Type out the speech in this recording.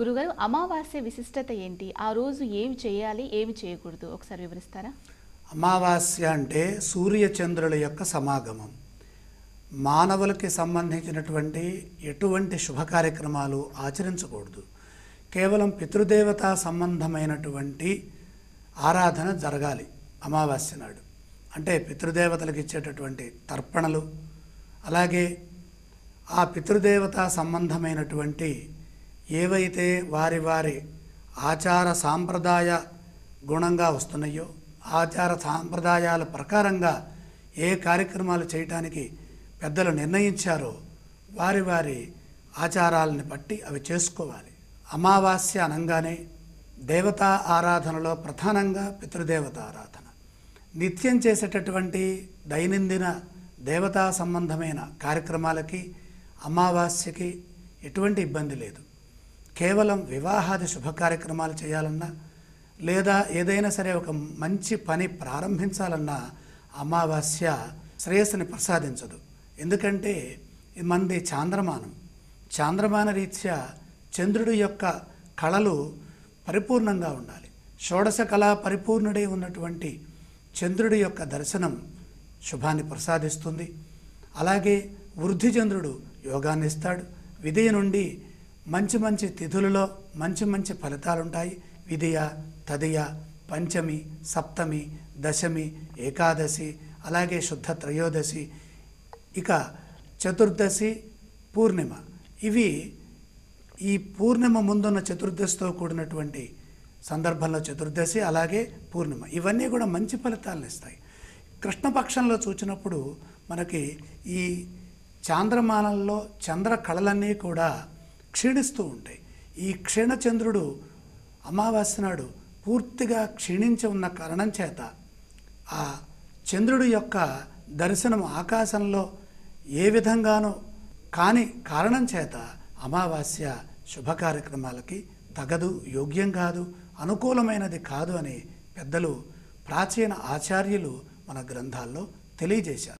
గురుగారు అమావాస్య విశిష్టత ఏంటి ఆ రోజు ఏమి చేయాలి ఏమి చేయకూడదు ఒకసారి వివరిస్తారా అమావాస్య అంటే సూర్యచంద్రుల యొక్క సమాగమం మానవులకి సంబంధించినటువంటి ఎటువంటి శుభ కార్యక్రమాలు ఆచరించకూడదు కేవలం పితృదేవత సంబంధమైనటువంటి ఆరాధన జరగాలి అమావాస్య నాడు అంటే పితృదేవతలకు ఇచ్చేటటువంటి తర్పణలు అలాగే ఆ పితృదేవత సంబంధమైనటువంటి ఏవైతే వారి వారి ఆచార సాంప్రదాయ గుణంగా వస్తున్నాయో ఆచార సాంప్రదాయాల ప్రకారంగా ఏ కార్యక్రమాలు చేయటానికి పెద్దలు నిర్ణయించారో వారి వారి ఆచారాలను బట్టి అవి చేసుకోవాలి అమావాస్య అనగానే దేవతా ఆరాధనలో ప్రధానంగా పితృదేవత ఆరాధన నిత్యం చేసేటటువంటి దైనందిన దేవతా సంబంధమైన కార్యక్రమాలకి అమావాస్యకి ఎటువంటి ఇబ్బంది లేదు కేవలం వివాహాది శుభకార్యక్రమాలు చేయాలన్నా లేదా ఏదైనా సరే ఒక మంచి పని ప్రారంభించాలన్నా అమావాస్య శ్రేయస్సుని ప్రసాదించదు ఎందుకంటే మంది చాంద్రమానం చాంద్రమాన రీత్యా చంద్రుడి యొక్క కళలు పరిపూర్ణంగా ఉండాలి షోడశ కళా పరిపూర్ణుడై ఉన్నటువంటి చంద్రుడి యొక్క దర్శనం శుభాన్ని ప్రసాదిస్తుంది అలాగే వృద్ధి చంద్రుడు యోగాన్ని ఇస్తాడు విధి నుండి మంచి మంచి తిథులలో మంచి మంచి ఫలితాలు ఉంటాయి విధియ తదియ పంచమి సప్తమి దశమి ఏకాదశి అలాగే శుద్ధ త్రయోదశి ఇక చతుర్దశి పూర్ణిమ ఇవి ఈ పూర్ణిమ ముందున్న చతుర్దశితో కూడినటువంటి సందర్భంలో చతుర్దశి అలాగే పూర్ణిమ ఇవన్నీ కూడా మంచి ఫలితాలను ఇస్తాయి కృష్ణపక్షంలో చూచినప్పుడు మనకి ఈ చాంద్రమానంలో చంద్ర కళలన్నీ కూడా క్షీణిస్తూ ఉంటాయి ఈ క్షీణచంద్రుడు అమావాస్య నాడు పూర్తిగా క్షీణించి ఉన్న కారణం చేత ఆ చంద్రుడి యొక్క దర్శనం ఆకాశంలో ఏ విధంగానో కాని కారణం చేత అమావాస్య శుభ కార్యక్రమాలకి తగదు యోగ్యం కాదు అనుకూలమైనది కాదు అని పెద్దలు ప్రాచీన ఆచార్యులు మన గ్రంథాల్లో తెలియజేశారు